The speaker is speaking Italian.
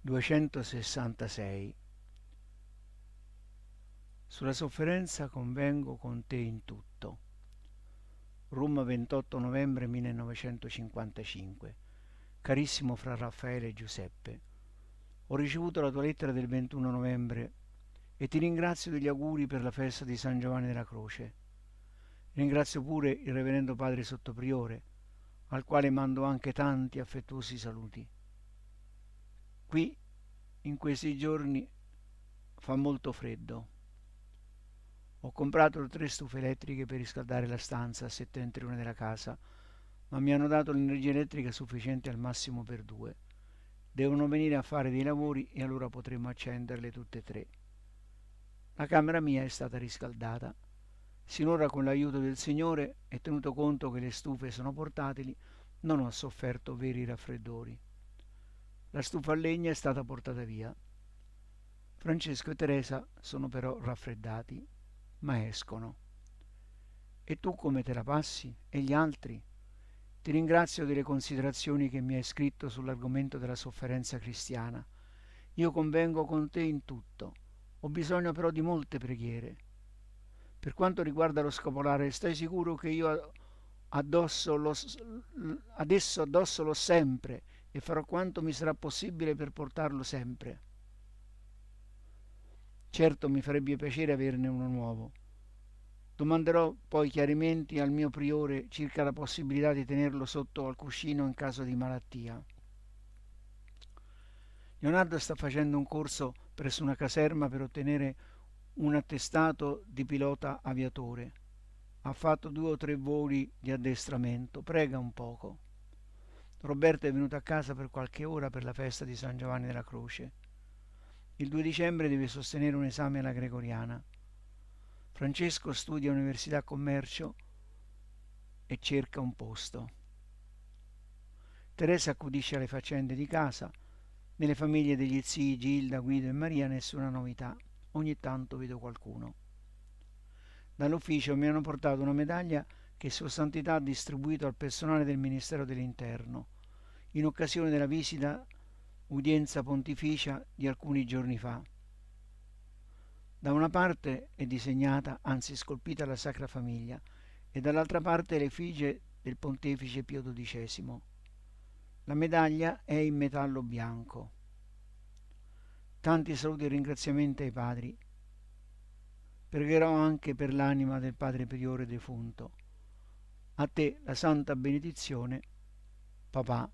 266 Sulla sofferenza convengo con te in tutto. Roma 28 novembre 1955 Carissimo fra Raffaele e Giuseppe, ho ricevuto la tua lettera del 21 novembre e ti ringrazio degli auguri per la festa di San Giovanni della Croce. Ringrazio pure il Reverendo Padre Sottopriore, al quale mando anche tanti affettuosi saluti. Qui in questi giorni fa molto freddo. Ho comprato tre stufe elettriche per riscaldare la stanza a settentrione della casa, ma mi hanno dato l'energia elettrica sufficiente al massimo per due. Devono venire a fare dei lavori e allora potremo accenderle tutte e tre. La camera mia è stata riscaldata. Sinora con l'aiuto del Signore e tenuto conto che le stufe sono portatili, non ho sofferto veri raffreddori. La stufa a legna è stata portata via. Francesco e Teresa sono però raffreddati, ma escono. E tu come te la passi? E gli altri? Ti ringrazio delle considerazioni che mi hai scritto sull'argomento della sofferenza cristiana. Io convengo con te in tutto. Ho bisogno però di molte preghiere. Per quanto riguarda lo scopolare, stai sicuro che io addosso lo, adesso addosso l'ho sempre e farò quanto mi sarà possibile per portarlo sempre. Certo mi farebbe piacere averne uno nuovo. Domanderò poi chiarimenti al mio priore circa la possibilità di tenerlo sotto al cuscino in caso di malattia. Leonardo sta facendo un corso presso una caserma per ottenere un attestato di pilota aviatore. Ha fatto due o tre voli di addestramento. Prega un poco. Roberto è venuto a casa per qualche ora per la festa di San Giovanni della Croce. Il 2 dicembre deve sostenere un esame alla Gregoriana. Francesco studia Università Commercio e cerca un posto. Teresa accudisce alle faccende di casa. Nelle famiglie degli zii Gilda, Guido e Maria nessuna novità. Ogni tanto vedo qualcuno. Dall'ufficio mi hanno portato una medaglia che Sua Santità ha distribuito al personale del Ministero dell'Interno in occasione della visita udienza pontificia di alcuni giorni fa. Da una parte è disegnata, anzi scolpita, la Sacra Famiglia e dall'altra parte l'effigie del pontefice Pio XII. La medaglia è in metallo bianco. Tanti saluti e ringraziamenti ai padri. Pregherò anche per l'anima del padre priore defunto a te la santa benedizione, papà.